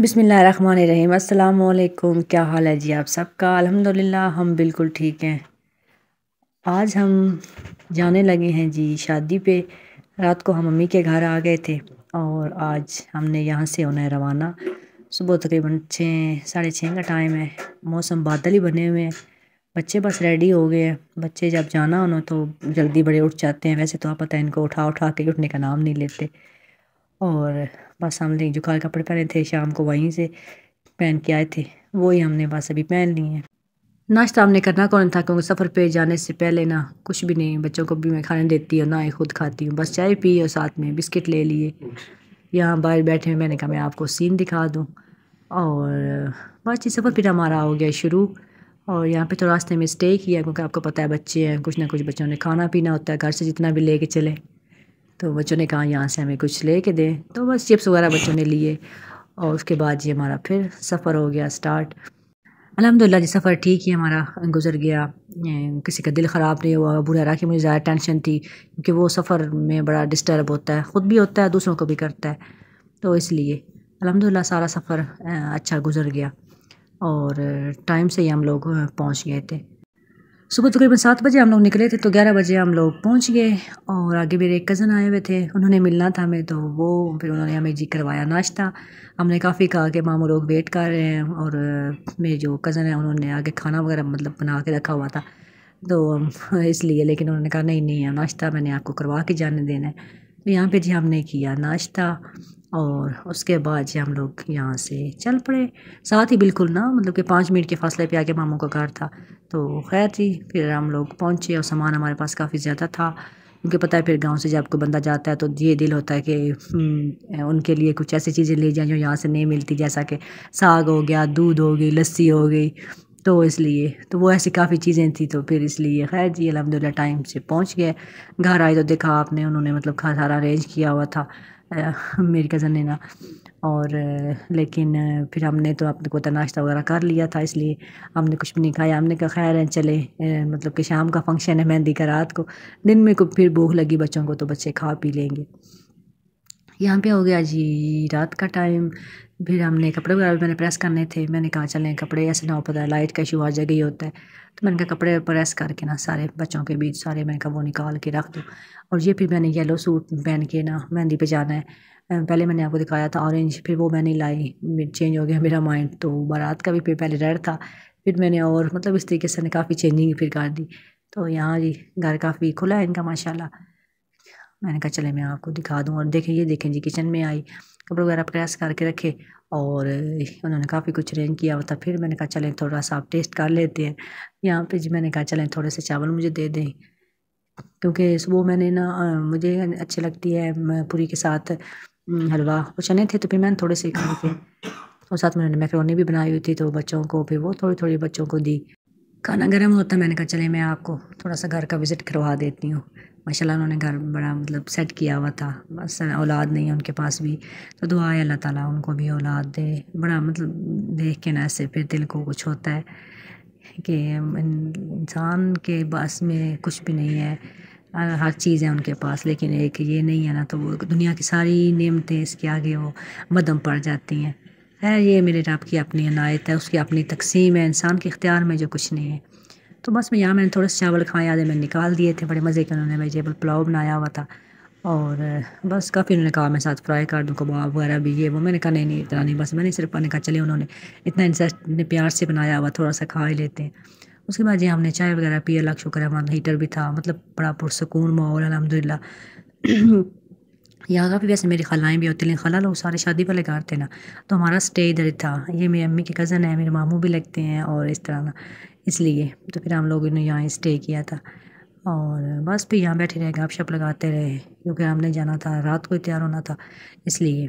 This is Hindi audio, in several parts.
बिसमीम अल्लाम क्या हाल है जी आप सबका अल्हम्दुलिल्लाह हम बिल्कुल ठीक हैं आज हम जाने लगे हैं जी शादी पे रात को हम अम्मी के घर आ गए थे और आज हमने यहाँ से होना है रवाना सुबह तकरीबन छः साढ़े छः का टाइम है मौसम बादल ही बने हुए हैं बच्चे बस रेडी हो गए हैं बच्चे जब जाना उन्होंने तो जल्दी बड़े उठ जाते हैं वैसे तो आप पता है इनको उठा उठा के उठने का नाम नहीं लेते और बस हमने जो कार कपड़े पहने थे शाम को वहीं से पहन के आए थे वही हमने बस अभी पहन लिए हैं नाश्ता हमने करना कौन था क्योंकि सफ़र पे जाने से पहले ना कुछ भी नहीं बच्चों को भी मैं खाने देती हूँ ना ही खुद खाती हूँ बस चाय पी और साथ में बिस्किट ले लिए यहाँ बाहर बैठे हुए मैंने कहा मैं आपको सीन दिखा दूँ और बातचीत सफ़र फिर हमारा हो गया शुरू और यहाँ पे तो रास्ते में स्टे किया क्योंकि आपको पता है बच्चे हैं कुछ ना कुछ बच्चों ने खाना पीना होता है घर से जितना भी कर चले तो बच्चों ने कहा यहाँ से हमें कुछ ले के दें तो बस चिप्स वगैरह बच्चों ने लिए और उसके बाद ये हमारा फिर सफ़र हो गया स्टार्ट अलहमदिल्ला जी सफ़र ठीक ही हमारा गुजर गया किसी का दिल ख़राब नहीं हुआ बुरा रहा कि मुझे ज़्यादा टेंशन थी क्योंकि वो सफ़र में बड़ा डिस्टर्ब होता है ख़ुद भी होता है दूसरों को भी करता है तो इसलिए अलहमदिल्ला सारा सफ़र अच्छा गुजर गया और टाइम से ही हम लोग पहुँच गए थे सुबह तकरीबन सात बजे हम लोग निकले थे तो ग्यारह बजे हम लोग पहुंच गए और आगे मेरे एक कज़न आए हुए थे उन्होंने मिलना था हमें तो वो फिर उन्होंने हमें जी करवाया नाश्ता हमने काफ़ी कहा कि मामू लोग वेट कर रहे हैं और मेरे जो कज़न है उन्होंने आगे खाना वगैरह मतलब बना के रखा हुआ था तो इसलिए लेकिन उन्होंने कहा नहीं नहीं नाश्ता मैंने आपको करवा के जाने देना है तो यहाँ पे जी हमने किया नाश्ता और उसके बाद जी हम लोग यहाँ से चल पड़े साथ ही बिल्कुल ना मतलब कि पाँच मिनट के फासले पे आके मामों का घर था तो खैर जी फिर हम लोग पहुँचे और सामान हमारे पास काफ़ी ज़्यादा था क्योंकि पता है फिर गांव से जब कोई बंदा जाता है तो ये दिल होता है कि हम्म, उनके लिए कुछ ऐसी चीज़ें ले जाएँ जो यहाँ से नहीं मिलती जैसा कि साग हो गया दूध हो गई लस्सी हो गई तो इसलिए तो वो ऐसी काफ़ी चीज़ें थी तो फिर इसलिए खैर जी अलहमदिल्ला टाइम से पहुँच गए घर आए तो देखा आपने उन्होंने मतलब खा सारा अरेंज किया हुआ था मेरी कज़न ने ना और लेकिन फिर हमने तो अपने को तो नाश्ता वगैरह कर लिया था इसलिए हमने कुछ भी नहीं खाया हमने कहा खैर है चले मतलब कि शाम का फंक्शन है मेहंदी का रात को दिन में को फिर भूख लगी बच्चों को तो बच्चे खा पी लेंगे यहाँ पे हो गया जी रात का टाइम फिर हमने कपड़े वगैरह मैंने प्रेस करने थे मैंने कहा चलें कपड़े ऐसे ना हो पता लाइट का इशू हर जगह ही होता है तो मैंने कहा कपड़े प्रेस करके ना सारे बच्चों के बीच सारे मैंने कहा वो निकाल के रख दो और ये फिर मैंने येलो सूट पहन के ना मेहंदी पे जाना है पहले मैंने आपको दिखाया था ऑरेंज फिर वो मैंने लाई चेंज हो गया मेरा माइंड तो बारात का भी फिर पहले रेड था फिर मैंने और मतलब इस तरीके से काफ़ी चेंजिंग फिर कर दी तो यहाँ जी घर काफ़ी खुला है इनका माशाल्लाह मैंने कहा चले मैं आपको दिखा दूँ और देखें ये देखें जी किचन में आई कपड़े वगैरह प्रेस करके रखे और उन्होंने काफ़ी कुछ अरेंज किया हुआ था फिर मैंने कहा चलें थोड़ा सा आप टेस्ट कर लेते हैं यहाँ पे जी मैंने कहा चलें थोड़े से चावल मुझे दे दें क्योंकि सुबह मैंने ना मुझे अच्छी लगती है पूरी के साथ हलवा वो चने थे तो फिर मैंने थोड़े से खाए थे और साथ में मैंने मैक्रोनी भी बनाई हुई थी तो बच्चों को फिर वो थोड़ी थोड़ी बच्चों को दी खाना गर्म होता मैंने कहा चले मैं आपको थोड़ा सा घर का विज़िट करवा देती हूँ माशाल्लाह उन्होंने घर बड़ा मतलब सेट किया हुआ था बस औलाद नहीं है उनके पास भी तो दुआ है अल्लाह ताला उनको भी औलाद दे बड़ा मतलब देख के ना ऐसे फिर दिल को कुछ होता है कि इंसान के पास में कुछ भी नहीं है हर चीज़ है उनके पास लेकिन एक ये नहीं है ना तो वो दुनिया की सारी नियमतें इसके आगे वो मदम पड़ जाती हैं है ये मेरे रब की अपनी अनायत है उसकी अपनी तकसीम है इंसान के इख्तियार में जो कुछ नहीं है तो बस मैं यहाँ मैंने थोड़े से चावल खाए आधे मैंने निकाल दिए थे बड़े मज़े के उन्होंने वेजिटेबल पुलाव बनाया हुआ था और बस काफ़ी उन्होंने कहा मैं साथ फ्राई कर दूँ कबाब वगैरह भी ये वो मैंने कहा नहीं नहीं इतना नहीं बस मैंने सिर्फ पाने कहा चले उन्होंने इतना इंसेस्ट ने प्यार से बनाया हुआ थोड़ा सा खा ही लेते हैं उसके बाद ये हमने चाय वगैरह पी अलग शुक्र है वहाँ हीटर भी था मतलब बड़ा पुरसकून माहौल अलहमदिल्ला यहाँ का भी वैसे मेरी खलाएँ भी होती हैं खला लोग सारे शादी वाले घर थे ना तो हमारा स्टे इधर ही था ये मेरी अम्मी के कज़न है मेरे मामू भी लगते हैं और इस तरह ना इसलिए तो फिर हम लोगों ने यहाँ स्टे किया था और बस फिर यहाँ बैठे रहे गप लगाते रहे क्योंकि हमने जाना था रात को तैयार होना था इसलिए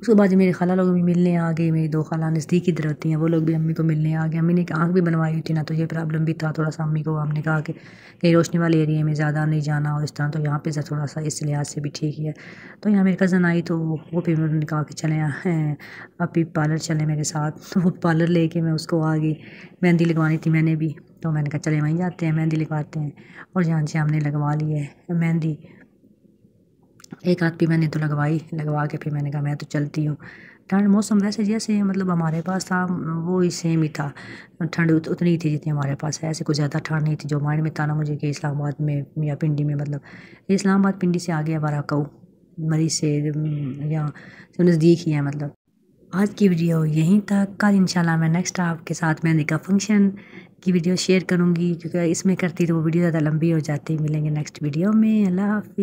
उसके बाद मेरे खाला लोग भी मिलने आ गए मेरी दो खाला नज़दीक इधर रहती हैं वो लोग भी अम्मी को मिलने आ गए अम्मी ने एक आँख भी बनवाई हुई थी ना तो ये प्रॉब्लम भी था थोड़ा सा अम्मी को हमने कहा कि कहीं रोशनी वाले एरिए में ज़्यादा नहीं जाना और इस तरह तो यहाँ पे थोड़ा सा इस लिहाज से भी ठीक है तो यहाँ मेरी कज़न आई तो वो फिर उन्होंने कहा कि चले आप पार्लर चले मेरे साथ तो वो पार्लर ले मैं उसको आ गई मेहंदी लगवानी थी मैंने भी तो मैंने कहा चले वहीं जाते हैं मेहंदी लगवाते हैं और जहाँ से हमने लगवा ली है मेहंदी एक आध भी मैंने तो लगवाई लगवा के फिर मैंने कहा मैं तो चलती हूँ ठंड मौसम वैसे जैसे मतलब हमारे पास था वो ही सेम ही था ठंड उत, उतनी ही थी जितनी हमारे पास है ऐसे कुछ ज़्यादा ठंड नहीं थी जो माइंड में था ना मुझे कि इस्लामाबाद में या पिंडी में मतलब इस्लामाबाद पिंडी से आ गया हमारा कऊ मरीज से या नज़दीक ही है मतलब आज की वीडियो यहीं तक कल इंशाल्लाह मैं नेक्स्ट आपके साथ मैंने का फंक्शन की वीडियो शेयर करूँगी क्योंकि इसमें करती तो वो वीडियो ज़्यादा लंबी हो जाती मिलेंगे नेक्स्ट वीडियो में अल्लाह हाफि